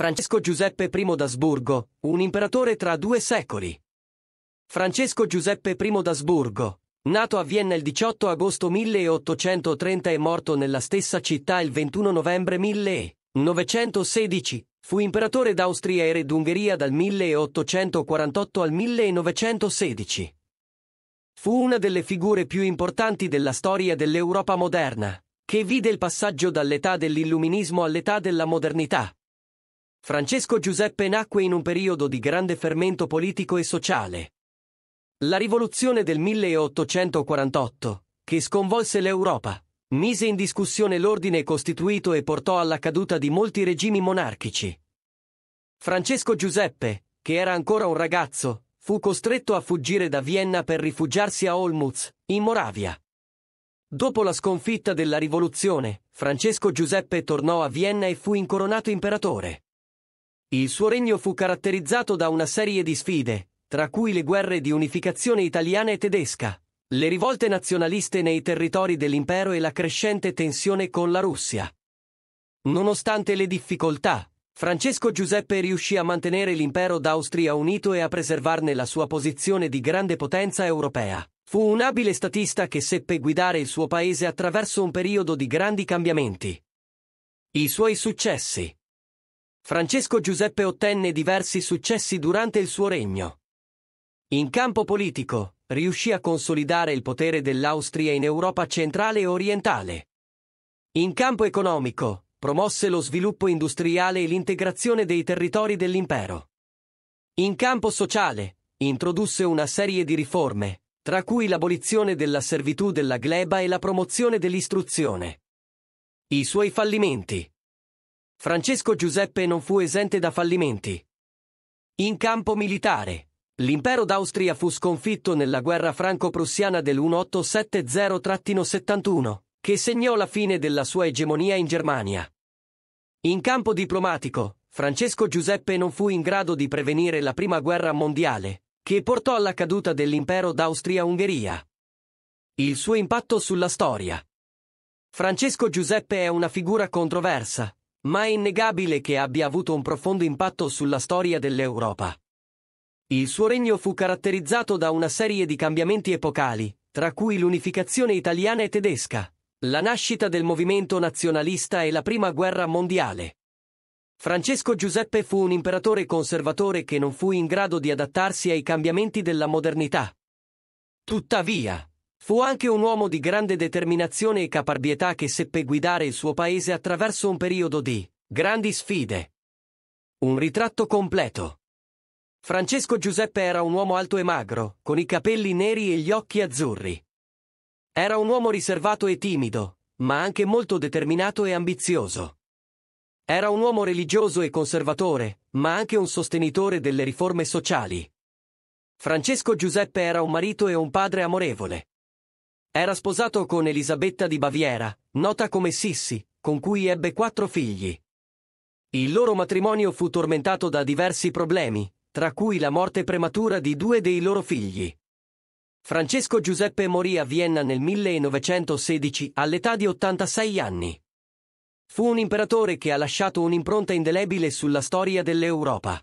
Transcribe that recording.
Francesco Giuseppe I d'Asburgo, un imperatore tra due secoli. Francesco Giuseppe I d'Asburgo, nato a Vienna il 18 agosto 1830 e morto nella stessa città il 21 novembre 1916, fu imperatore d'Austria e re d'Ungheria dal 1848 al 1916. Fu una delle figure più importanti della storia dell'Europa moderna, che vide il passaggio dall'età dell'illuminismo all'età della modernità. Francesco Giuseppe nacque in un periodo di grande fermento politico e sociale. La rivoluzione del 1848, che sconvolse l'Europa, mise in discussione l'ordine costituito e portò alla caduta di molti regimi monarchici. Francesco Giuseppe, che era ancora un ragazzo, fu costretto a fuggire da Vienna per rifugiarsi a Olmutz, in Moravia. Dopo la sconfitta della rivoluzione, Francesco Giuseppe tornò a Vienna e fu incoronato imperatore. Il suo regno fu caratterizzato da una serie di sfide, tra cui le guerre di unificazione italiana e tedesca, le rivolte nazionaliste nei territori dell'impero e la crescente tensione con la Russia. Nonostante le difficoltà, Francesco Giuseppe riuscì a mantenere l'impero d'Austria unito e a preservarne la sua posizione di grande potenza europea. Fu un abile statista che seppe guidare il suo paese attraverso un periodo di grandi cambiamenti. I suoi successi Francesco Giuseppe ottenne diversi successi durante il suo regno. In campo politico, riuscì a consolidare il potere dell'Austria in Europa centrale e orientale. In campo economico, promosse lo sviluppo industriale e l'integrazione dei territori dell'impero. In campo sociale, introdusse una serie di riforme, tra cui l'abolizione della servitù della gleba e la promozione dell'istruzione. I suoi fallimenti Francesco Giuseppe non fu esente da fallimenti. In campo militare, l'impero d'Austria fu sconfitto nella guerra franco-prussiana dell'1870-71, che segnò la fine della sua egemonia in Germania. In campo diplomatico, Francesco Giuseppe non fu in grado di prevenire la prima guerra mondiale, che portò alla caduta dell'impero d'Austria-Ungheria. Il suo impatto sulla storia. Francesco Giuseppe è una figura controversa, ma è innegabile che abbia avuto un profondo impatto sulla storia dell'Europa. Il suo regno fu caratterizzato da una serie di cambiamenti epocali, tra cui l'unificazione italiana e tedesca, la nascita del movimento nazionalista e la prima guerra mondiale. Francesco Giuseppe fu un imperatore conservatore che non fu in grado di adattarsi ai cambiamenti della modernità. Tuttavia, Fu anche un uomo di grande determinazione e caparbietà che seppe guidare il suo paese attraverso un periodo di grandi sfide. Un ritratto completo. Francesco Giuseppe era un uomo alto e magro, con i capelli neri e gli occhi azzurri. Era un uomo riservato e timido, ma anche molto determinato e ambizioso. Era un uomo religioso e conservatore, ma anche un sostenitore delle riforme sociali. Francesco Giuseppe era un marito e un padre amorevole. Era sposato con Elisabetta di Baviera, nota come Sissi, con cui ebbe quattro figli. Il loro matrimonio fu tormentato da diversi problemi, tra cui la morte prematura di due dei loro figli. Francesco Giuseppe morì a Vienna nel 1916 all'età di 86 anni. Fu un imperatore che ha lasciato un'impronta indelebile sulla storia dell'Europa.